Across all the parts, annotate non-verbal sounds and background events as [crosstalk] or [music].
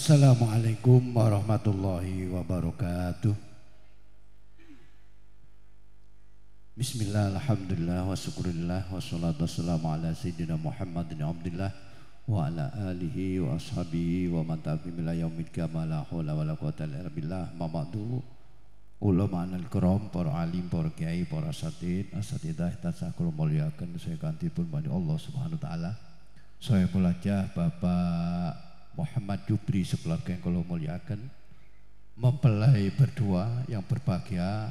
Assalamualaikum warahmatullahi wabarakatuh. Bismillah, alhamdulillah, wa syukurillah, wa salatu wassalamu ala sayyidina Muhammadin abdillah wa ala alihi wa ashabihi wa man tabi'in yaumid yaumil qiyamah wa la quwwata ala rabillah Ma ba'du. Ulama anal kiram, para alim, para kiai, para asatid, asatidah tasakul kula saya kantipun bani Allah Subhanahu wa taala. Saya pulajah Bapak Muhammad Jubri sekeluarga yang kalau muliakan mempelai berdua yang berbahagia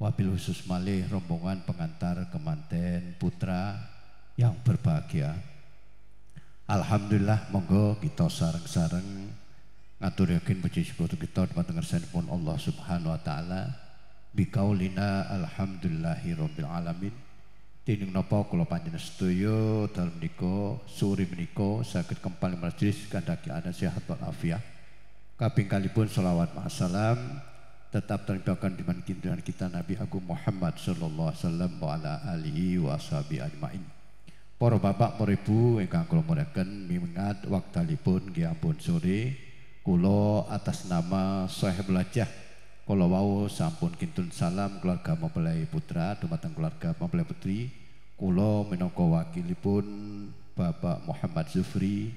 wabil khusus malih rombongan pengantar kemanten putra yang berbahagia Alhamdulillah monggo kita sareng-sareng ngatur yakin puji syukur kita dapat dengan pun Allah subhanahu wa ta'ala bikaulina alhamdulillahi rabbil alamin Dining nopo, kalau panjenengan setuju, dalam niko, suri menika sakit kempal majelis kandhaki ada sehat wal afiat. Kaping kali pun salawat masalam tetap terlibatkan di kintunan kita Nabi Agung Muhammad sallallahu alaihi wasallam wa ala alihi wa ashabi ajmain. Para bapak, para ibu ingkang kula muliakan mingat wektalipun nggih ampun sore kalau atas nama saya Belajah kalau wau sampun kintun salam keluarga mempelai putra dumateng keluarga mempelai putri kulo wakili wakilipun Bapak Muhammad Zufri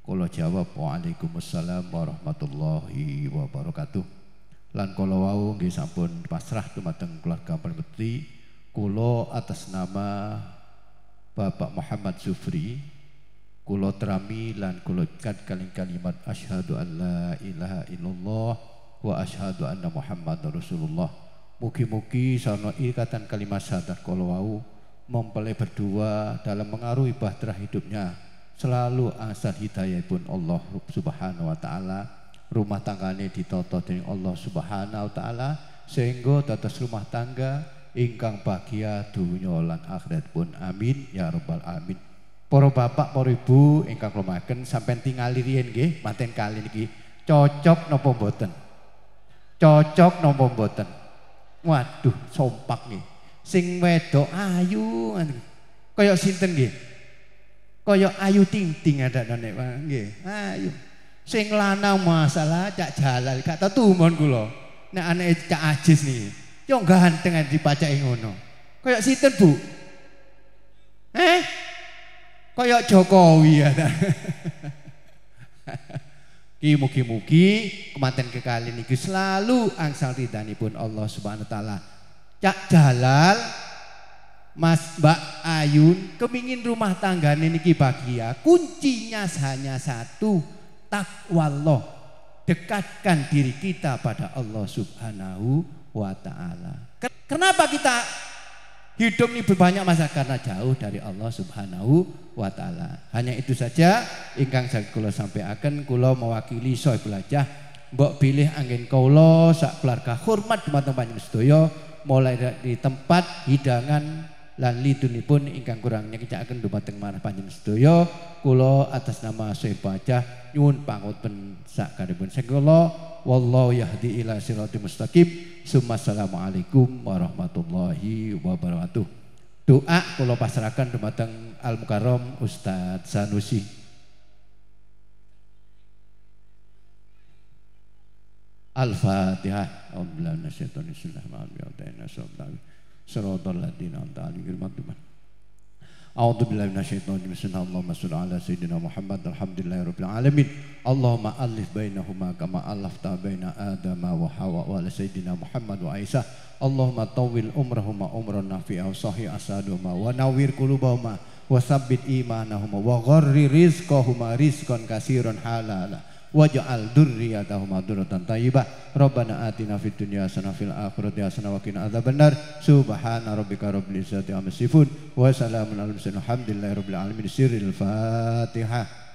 kulo jawab Waalaikumsalam warahmatullahi wabarakatuh lan kalau wau nggih sampun pasrah dumateng keluarga mempelai putri kulo atas nama Bapak Muhammad Zufri kulo terami lan kula ikat kalimat asyhadu an la ilaha illallah wa asyhadu anna Muhammadar Rasulullah. Mugi-mugi sono ikatan kalimat syahadat kalau wau mempelai berdua dalam mengaruhi bahtera hidupnya selalu asal hidayah pun Allah Subhanahu wa taala rumah tangganya ditoto dengan Allah Subhanahu wa taala sehingga tetes rumah tangga ingkang bahagia dunia lan akhirat pun amin ya rabbal amin. para bapak para ibu ingkang rumaken sampai tinggal riyen nggih maten kali niki cocok nopo mboten cocok nopo mboten waduh sompak nih sing wedok ayu kaya sinten nggih kaya ayu ting-ting nek nggih ayu sing lanang masalah cak jalal gak tahu tumon kula nek anake cak ajis nih yo ganteng di dipacake ngono kaya sinten bu eh kaya jokowi ya [laughs] Ki mugi-mugi kematian kekali ini selalu angsal pun Allah Subhanahu wa taala. Cak Jalal Mas Mbak Ayun kemingin rumah tangga niki bahagia. Ya. Kuncinya hanya satu, takwallah. Dekatkan diri kita pada Allah Subhanahu wa taala. Kenapa kita Hidup ini berbanyak masa karena jauh dari Allah Subhanahu wa taala. Hanya itu saja ingkang saged kula sampaikan kula mewakili Sohibul belajar mbok pilih angin kula sak keluarga hormat dumateng panjenengan sedaya mulai dari tempat hidangan lan pun ingkang kurang akan dumateng marah panjang setyo kulo atas nama saya baca Syekh pangut nyuwun pangoten sakarepun sekula wallahu yahdi ila siratul mustaqim assalamualaikum warahmatullahi wabarakatuh doa pasrahkan doa dumateng Al mukarrom ustaz Sanusi Al-Fatihah. Alhamdulillah nasyaitonisilah. Maaf ya, Siratal ladzina an'amta 'alaihim maghdubi A'udzu billahi minasyaitonir rajim. Allahumma shalli ala sayyidina Muhammad. Alhamdulillahirabbil alamin. Allahumma alif bainahuma kama alafta baina Adama wa Hawa wa ala sayyidina Muhammad wa Aisyah. Allahumma tawwil umrahuma umran nafi'a wa sahih asaduma wa nawwir qulubahuma wa sabbit imanahuma wa gharri rizqahuma rizqan katsiran halala waj'al dzurriyyatahum dzurratan thayyibah rabbana atina fid dunya hasanah fil akhirati hasanah wa qina adzabannar subhana rabbika rabbil izzati amma yasifun wa salamun alal mursalin alhamdulillahi rabbil alamin sirril fatihah